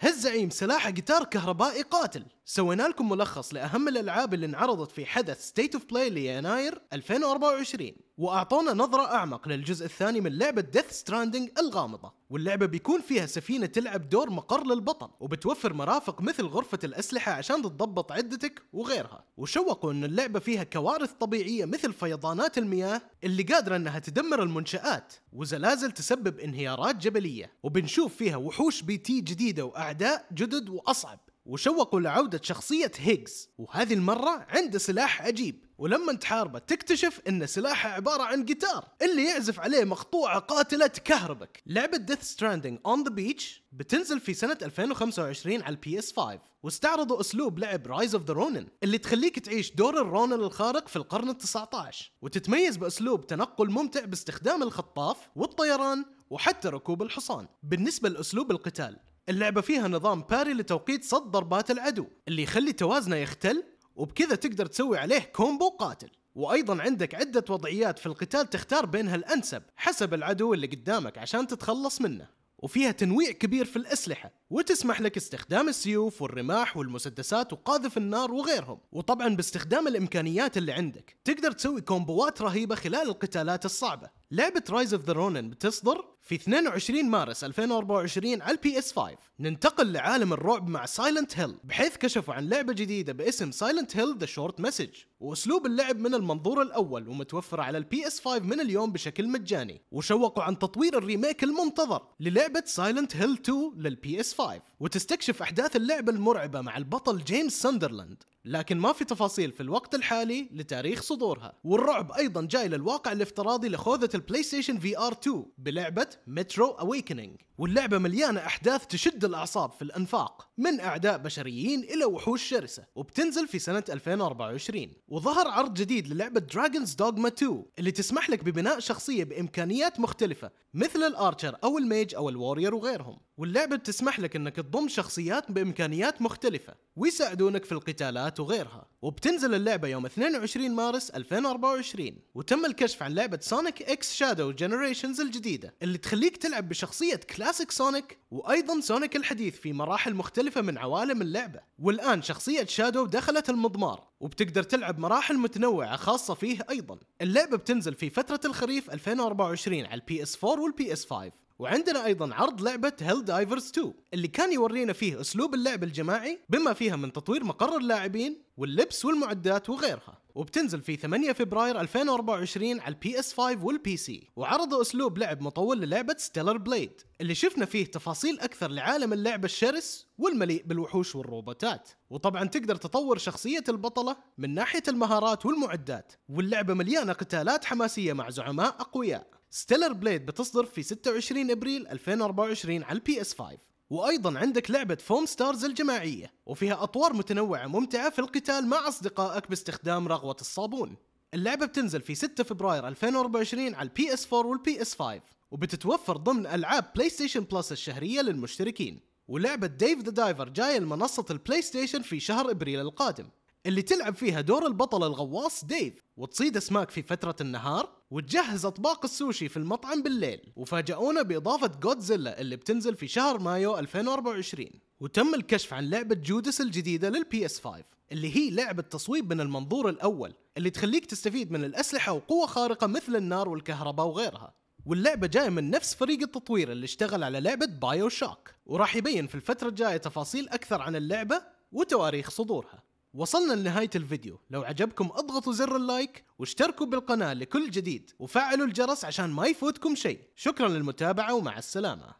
هالزعيم سلاحه جيتار كهربائي قاتل سوينا لكم ملخص لأهم الألعاب اللي انعرضت في حدث ستيت اوف بلاي ليناير 2024 واعطونا نظره اعمق للجزء الثاني من لعبه ديث ستراندنج الغامضه واللعبه بيكون فيها سفينه تلعب دور مقر للبطل وبتوفر مرافق مثل غرفه الاسلحه عشان تتضبط عدتك وغيرها وشوقوا ان اللعبه فيها كوارث طبيعيه مثل فيضانات المياه اللي قادره انها تدمر المنشات وزلازل تسبب انهيارات جبليه وبنشوف فيها وحوش بي تي جديده واعداء جدد واصعب وشوقوا لعودة شخصية هيجز وهذه المرة عنده سلاح عجيب ولما تحاربه تكتشف ان سلاحه عباره عن جيتار اللي يعزف عليه مقطوعه قاتله تكهربك لعبه ديث ستراندنج اون ذا بيتش بتنزل في سنه 2025 على البي اس 5 واستعرضوا اسلوب لعب رايز اوف ذا رونن اللي تخليك تعيش دور الرونن الخارق في القرن ال19 وتتميز باسلوب تنقل ممتع باستخدام الخطاف والطيران وحتى ركوب الحصان بالنسبه لاسلوب القتال اللعبة فيها نظام باري لتوقيت صد ضربات العدو اللي يخلي توازنه يختل وبكذا تقدر تسوي عليه كومبو قاتل وايضا عندك عده وضعيات في القتال تختار بينها الانسب حسب العدو اللي قدامك عشان تتخلص منه وفيها تنويع كبير في الأسلحة وتسمح لك استخدام السيوف والرماح والمسدسات وقاذف النار وغيرهم وطبعا باستخدام الإمكانيات اللي عندك تقدر تسوي كومبوات رهيبة خلال القتالات الصعبة لعبة رايز اوف ذا رونن بتصدر في 22 مارس 2024 على البي اس 5 ننتقل لعالم الرعب مع سايلنت هيل بحيث كشفوا عن لعبة جديدة باسم سايلنت هيل ذا شورت مسج واسلوب اللعب من المنظور الاول ومتوفرة على البي اس 5 من اليوم بشكل مجاني وشوقوا عن تطوير الريميك المنتظر للعبة سايلنت هيل 2 للبي اس 5 وتستكشف احداث اللعبة المرعبة مع البطل جيمس ساندرلاند لكن ما في تفاصيل في الوقت الحالي لتاريخ صدورها والرعب ايضا جاي للواقع الافتراضي لخوذة البلاي ستيشن في ار 2 بلعبة مترو اويكننج واللعبة مليانة احداث تشد الاعصاب في الانفاق من اعداء بشريين الى وحوش شرسة وبتنزل في سنة 2024 وظهر عرض جديد للعبة دراجونز دوغما 2 اللي تسمح لك ببناء شخصية بامكانيات مختلفة مثل الارشر او الميج او الوارير وغيرهم واللعبة بتسمح لك انك تضم شخصيات بامكانيات مختلفة ويساعدونك في القتالات الساعات وغيرها وبتنزل اللعبة يوم 22 مارس 2024 وتم الكشف عن لعبة سونيك اكس شادو جنريشنز الجديدة اللي تخليك تلعب بشخصية كلاسيك سونيك وايضا سونيك الحديث في مراحل مختلفة من عوالم اللعبة والان شخصية شادو دخلت المضمار وبتقدر تلعب مراحل متنوعة خاصة فيه ايضا اللعبة بتنزل في فترة الخريف 2024 على البي اس 4 والبي اس 5 وعندنا ايضا عرض لعبه هيل دايفرز 2 اللي كان يورينا فيه اسلوب اللعب الجماعي بما فيها من تطوير مقر اللاعبين واللبس والمعدات وغيرها وبتنزل في 8 فبراير 2024 على البي اس 5 والبي سي وعرضوا اسلوب لعب مطول للعبه ستيلر بليد اللي شفنا فيه تفاصيل اكثر لعالم اللعبه الشرس والمليء بالوحوش والروبوتات وطبعا تقدر تطور شخصيه البطله من ناحيه المهارات والمعدات واللعبه مليانه قتالات حماسيه مع زعماء اقوياء ستيلر بليد بتصدر في 26 ابريل 2024 على البي اس 5 وايضا عندك لعبه فوم ستارز الجماعيه وفيها اطوار متنوعه ممتعه في القتال مع اصدقائك باستخدام رغوه الصابون اللعبه بتنزل في 6 فبراير 2024 على البي اس 4 والبي اس 5 وبتتوفر ضمن العاب بلاي ستيشن بلس الشهريه للمشتركين ولعبه ديف ذا دايفر جايه لمنصه البلاي ستيشن في شهر ابريل القادم اللي تلعب فيها دور البطل الغواص ديف وتصيد اسماك في فتره النهار وتجهز اطباق السوشي في المطعم بالليل وفاجئونا باضافه جودزيلا اللي بتنزل في شهر مايو 2024 وتم الكشف عن لعبه جودس الجديده للبي اس 5 اللي هي لعبه تصويب من المنظور الاول اللي تخليك تستفيد من الاسلحه وقوه خارقه مثل النار والكهرباء وغيرها واللعبة جاية من نفس فريق التطوير اللي اشتغل على لعبة بايو شوك وراح يبين في الفترة الجاية تفاصيل أكثر عن اللعبة وتواريخ صدورها وصلنا لنهاية الفيديو لو عجبكم اضغطوا زر اللايك واشتركوا بالقناة لكل جديد وفعلوا الجرس عشان ما يفوتكم شيء شكرا للمتابعة ومع السلامة